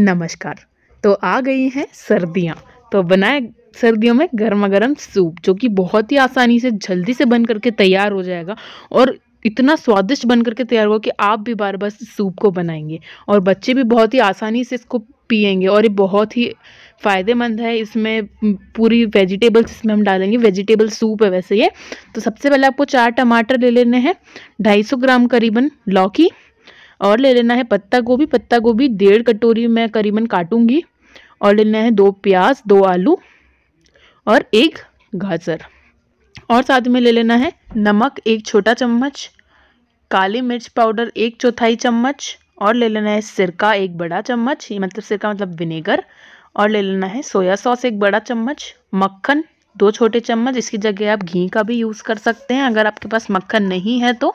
नमस्कार तो आ गई हैं सर्दियाँ तो बनाए सर्दियों में गर्मा गर्म सूप जो कि बहुत ही आसानी से जल्दी से बन करके तैयार हो जाएगा और इतना स्वादिष्ट बन करके तैयार होगा कि आप भी बार बार सूप को बनाएंगे और बच्चे भी बहुत ही आसानी से इसको पियेंगे और ये बहुत ही फ़ायदेमंद है इसमें पूरी वेजिटेबल्स इसमें हम डालेंगे वेजिटेबल सूप है वैसे ये तो सबसे पहले आपको चार टमाटर ले लेने हैं 250 ग्राम करीबन लौकी और ले लेना है पत्ता गोभी पत्ता गोभी डेढ़ कटोरी मैं करीबन काटूंगी और लेना है दो प्याज दो आलू और एक गाजर और साथ में ले लेना है नमक एक छोटा चम्मच काली मिर्च पाउडर एक चौथाई चम्मच और ले लेना है सिरका एक बड़ा चम्मच मतलब सिरका मतलब विनेगर और ले लेना है सोया सॉस एक बड़ा चम्मच मक्खन दो छोटे चम्मच इसकी जगह आप घी का भी यूज़ कर सकते हैं अगर आपके पास मक्खन नहीं है तो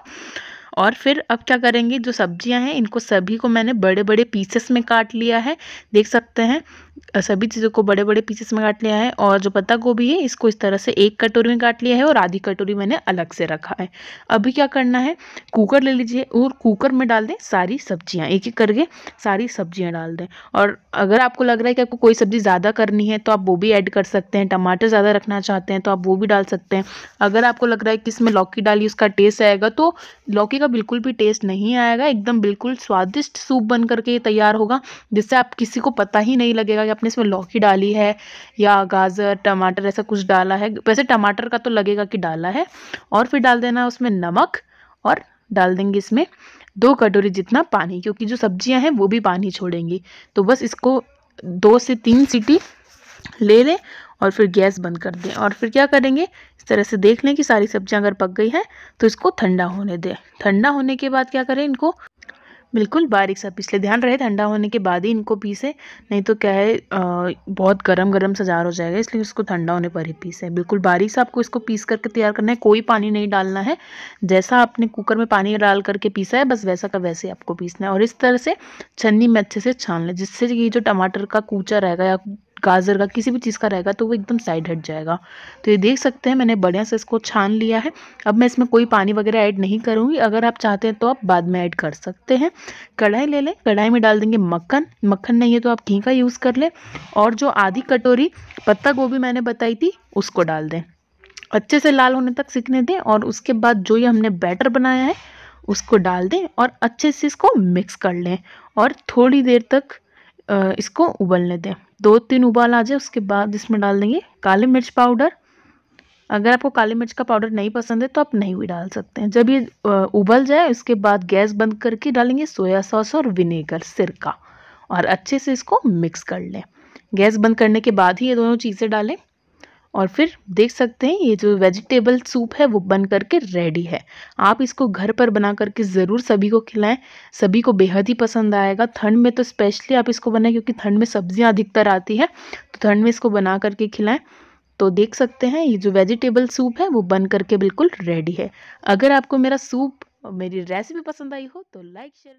और फिर अब क्या करेंगे जो सब्जियां हैं इनको सभी को मैंने बड़े बड़े पीसेस में काट लिया है देख सकते हैं सभी चीज़ों को बड़े बड़े पीसेस में काट लिया है और जो पत्ता गोभी है इसको इस तरह से एक कटोरी में काट लिया है और आधी कटोरी मैंने अलग से रखा है अभी क्या करना है कुकर ले लीजिए और कुकर में डाल दें सारी सब्जियाँ एक एक करके सारी सब्जियाँ डाल दें और अगर आपको लग रहा है कि आपको कोई सब्ज़ी ज़्यादा करनी है तो आप वो भी ऐड कर सकते हैं टमाटर ज़्यादा रखना चाहते हैं तो आप वो भी डाल सकते हैं अगर आपको लग रहा है कि इसमें लौकी डाली उसका टेस्ट आएगा तो लौकी का बिल्कुल भी टेस्ट नहीं आएगा एकदम बिल्कुल स्वादिष्ट सूप बन करके ये तैयार होगा जिससे आप किसी को पता ही नहीं लगेगा कि आपने इसमें लौकी डाली है या गाजर टमाटर ऐसा कुछ डाला है वैसे टमाटर का तो लगेगा कि डाला है और फिर डाल देना उसमें नमक और डाल देंगे इसमें दो कटोरी जितना पानी क्योंकि जो सब्जियाँ हैं वो भी पानी छोड़ेंगी तो बस इसको दो से तीन सीटी ले लें और फिर गैस बंद कर दें और फिर क्या करेंगे इस तरह से देख लें कि सारी सब्जियां अगर पक गई हैं तो इसको ठंडा होने दें ठंडा होने के बाद क्या करें इनको बिल्कुल बारीक सा लें ध्यान रहे ठंडा होने के बाद ही इनको पीसें नहीं तो क्या है आ, बहुत गरम गरम सजार हो जाएगा इसलिए इसको ठंडा होने पर ही पीसें बिल्कुल बारीक से आपको इसको पीस करके तैयार करना है कोई पानी नहीं डालना है जैसा आपने कुकर में पानी डाल करके पीसा है बस वैसा का वैसे आपको पीसना है और इस तरह से छन्नी में अच्छे से छान लें जिससे ये जो टमाटर का कूचा रहेगा या गाजर का किसी भी चीज़ का रहेगा तो वो एकदम साइड हट जाएगा तो ये देख सकते हैं मैंने बढ़िया से इसको छान लिया है अब मैं इसमें कोई पानी वगैरह ऐड नहीं करूँगी अगर आप चाहते हैं तो आप बाद में ऐड कर सकते हैं कढ़ाई ले लें कढ़ाई में डाल देंगे मक्खन मक्खन नहीं है तो आप घी का यूज़ कर लें और जो आधी कटोरी पत्ता गोभी मैंने बताई थी उसको डाल दें अच्छे से लाल होने तक सीखने दें और उसके बाद जो ये हमने बैटर बनाया है उसको डाल दें और अच्छे से इसको मिक्स कर लें और थोड़ी देर तक इसको उबलने दें दो तीन उबाल आ जाए उसके बाद इसमें डाल देंगे काली मिर्च पाउडर अगर आपको काली मिर्च का पाउडर नहीं पसंद है तो आप नहीं भी डाल सकते हैं जब ये उबल जाए उसके बाद गैस बंद करके डालेंगे सोया सॉस और विनेगर सिरका और अच्छे से इसको मिक्स कर लें गैस बंद करने के बाद ही ये दोनों चीज़ें डालें और फिर देख सकते हैं ये जो वेजिटेबल सूप है वो बन करके रेडी है आप इसको घर पर बना करके ज़रूर सभी को खिलाएं सभी को बेहद ही पसंद आएगा ठंड में तो स्पेशली आप इसको बनाएं क्योंकि ठंड में सब्जियां अधिकतर आती है तो ठंड में इसको बना करके खिलाएं तो देख सकते हैं ये जो वेजिटेबल सूप है वो बन करके बिल्कुल रेडी है अगर आपको मेरा सूप मेरी रेसिपी पसंद आई हो तो लाइक शेयर